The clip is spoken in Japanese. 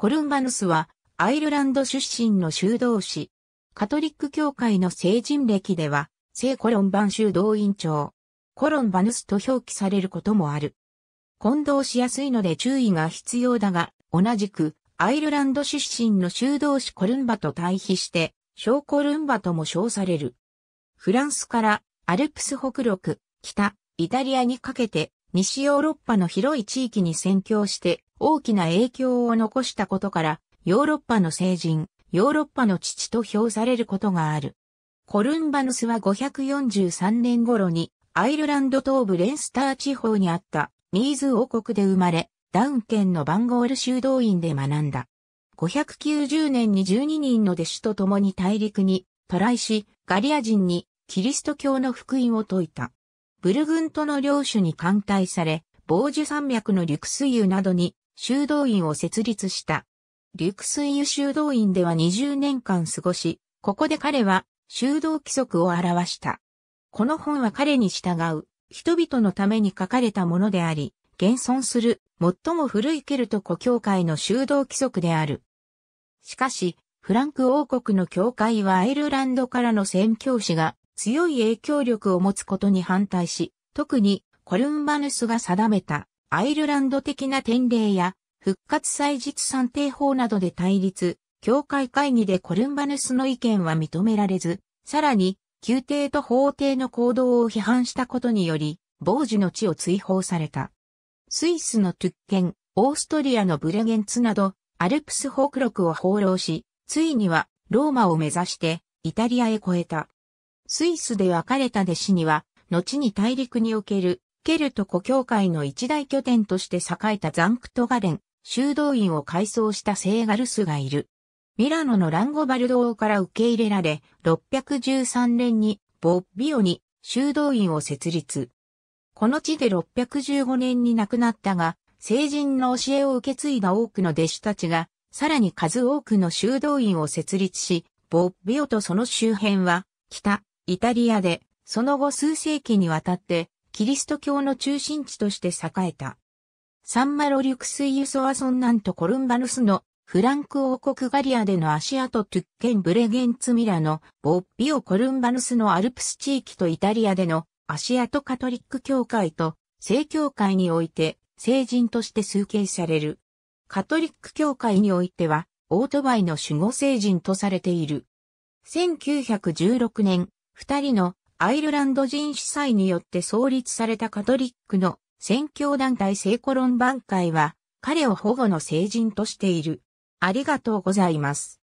コルンバヌスはアイルランド出身の修道士。カトリック教会の聖人歴では、聖コロンバン修道院長、コロンバヌスと表記されることもある。混同しやすいので注意が必要だが、同じくアイルランド出身の修道士コルンバと対比して、小コルンバとも称される。フランスからアルプス北陸、北、イタリアにかけて西ヨーロッパの広い地域に宣教して大きな影響を残したことから、ヨーロッパの聖人、ヨーロッパの父と評されることがある。コルンバヌスは543年頃に、アイルランド東部レンスター地方にあったニーズ王国で生まれ、ダウン県のバンゴール修道院で学んだ。590年に12人の弟子と共に大陸に渡来し、ガリア人にキリスト教の福音を説いた。ブルグントの領主に艦隊され、防樹山脈のリ水クスユなどに修道院を設立した。リュクスイユ修道院では20年間過ごし、ここで彼は修道規則を表した。この本は彼に従う人々のために書かれたものであり、現存する最も古いケルト古教会の修道規則である。しかし、フランク王国の教会はアイルランドからの宣教師が強い影響力を持つことに反対し、特にコルンバヌスが定めたアイルランド的な典礼や、復活祭日算定法などで対立、教会会議でコルンバヌスの意見は認められず、さらに、宮廷と法廷の行動を批判したことにより、傍受の地を追放された。スイスのトゥッケン、オーストリアのブレゲンツなど、アルプス北陸を放浪し、ついにはローマを目指してイタリアへ越えた。スイスで別れた弟子には、後に大陸におけるケルト古教会の一大拠点として栄えたザンクトガレン、修道院を改装した聖ガルスがいる。ミラノのランゴバルド王から受け入れられ、613年にボッビオに修道院を設立。この地で615年に亡くなったが、聖人の教えを受け継いだ多くの弟子たちが、さらに数多くの修道院を設立し、ボッビオとその周辺は、北、イタリアで、その後数世紀にわたって、キリスト教の中心地として栄えた。サンマロリュクスイユソアソンナントコルンバヌスのフランク王国ガリアでのアシアとトゥッケンブレゲンツミラのボッビオコルンバヌスのアルプス地域とイタリアでのアシアとカトリック教会と聖教会において聖人として崇敬される。カトリック教会においてはオートバイの守護聖人とされている。1916年、二人のアイルランド人司祭によって創立されたカトリックの宣教団体聖コロン挽回は、彼を保護の聖人としている。ありがとうございます。